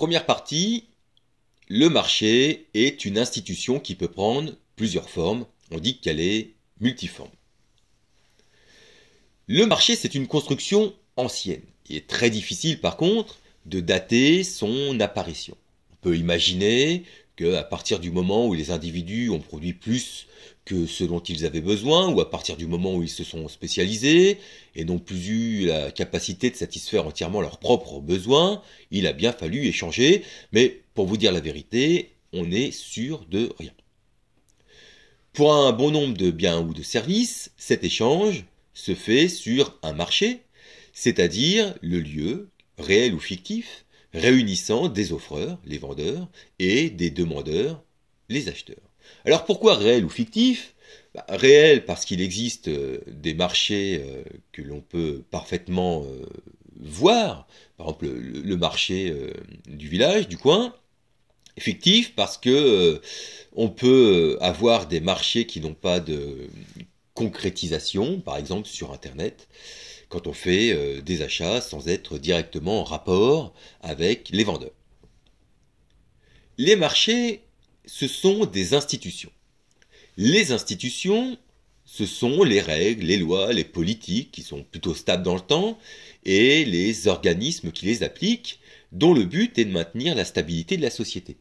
Première partie, le marché est une institution qui peut prendre plusieurs formes. On dit qu'elle est multiforme. Le marché, c'est une construction ancienne. Il est très difficile, par contre, de dater son apparition. On peut imaginer à partir du moment où les individus ont produit plus que ce dont ils avaient besoin, ou à partir du moment où ils se sont spécialisés et n'ont plus eu la capacité de satisfaire entièrement leurs propres besoins, il a bien fallu échanger, mais pour vous dire la vérité, on est sûr de rien. Pour un bon nombre de biens ou de services, cet échange se fait sur un marché, c'est-à-dire le lieu, réel ou fictif, réunissant des offreurs, les vendeurs, et des demandeurs, les acheteurs. Alors pourquoi réel ou fictif bah, Réel parce qu'il existe euh, des marchés euh, que l'on peut parfaitement euh, voir, par exemple le, marché du village, du coin. Fictif parce que on peut avoir des marchés qui n'ont pas de concrétisation, par exemple sur Internet quand on fait euh, des achats sans être directement en rapport avec les vendeurs. Les marchés, ce sont des institutions. Les institutions, ce sont les règles, les lois, les politiques qui sont plutôt stables dans le temps et les organismes qui les appliquent dont le but est de maintenir la stabilité de la société.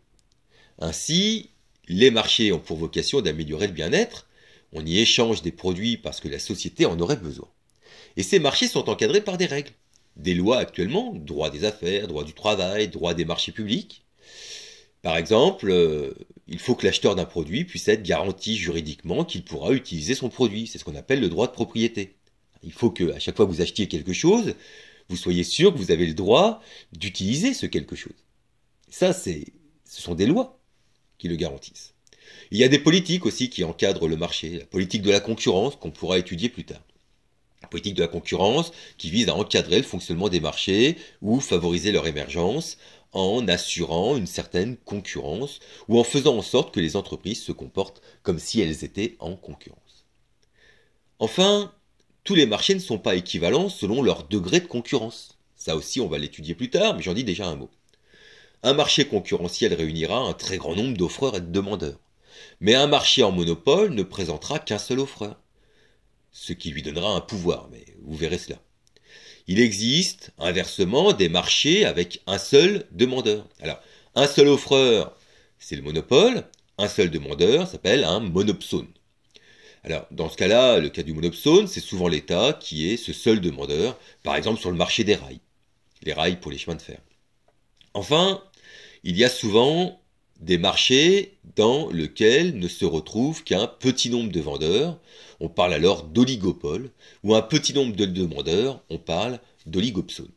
Ainsi, les marchés ont pour vocation d'améliorer le bien-être, on y échange des produits parce que la société en aurait besoin et ces marchés sont encadrés par des règles. Des lois actuellement, droit des affaires, droit du travail, droit des marchés publics. Par exemple, euh, il faut que l'acheteur d'un produit puisse être garanti juridiquement qu'il pourra utiliser son produit. C'est ce qu'on appelle le droit de propriété. Il faut que, à chaque fois que vous achetiez quelque chose, vous soyez sûr que vous avez le droit d'utiliser ce quelque chose. Ça, c'est, ce sont des lois qui le garantissent. Il y a des politiques aussi qui encadrent le marché, la politique de la concurrence qu'on pourra étudier plus tard. La politique de la concurrence qui vise à encadrer le fonctionnement des marchés ou favoriser leur émergence en assurant une certaine concurrence ou en faisant en sorte que les entreprises se comportent comme si elles étaient en concurrence. Enfin, tous les marchés ne sont pas équivalents selon leur degré de concurrence. Ça aussi, on va l'étudier plus tard, mais j'en dis déjà un mot. Un marché concurrentiel réunira un très grand nombre d'offreurs et de demandeurs. Mais un marché en monopole ne présentera qu'un seul offreur ce qui lui donnera un pouvoir, mais vous verrez cela. Il existe, inversement, des marchés avec un seul demandeur. Alors, un seul offreur, c'est le monopole, un seul demandeur s'appelle un monopsone. Alors, dans ce cas-là, le cas du monopsone, c'est souvent l'État qui est ce seul demandeur, par exemple sur le marché des rails, les rails pour les chemins de fer. Enfin, il y a souvent des marchés dans lesquels ne se retrouve qu'un petit nombre de vendeurs, on parle alors d'oligopole, ou un petit nombre de demandeurs, on parle d'oligopsone.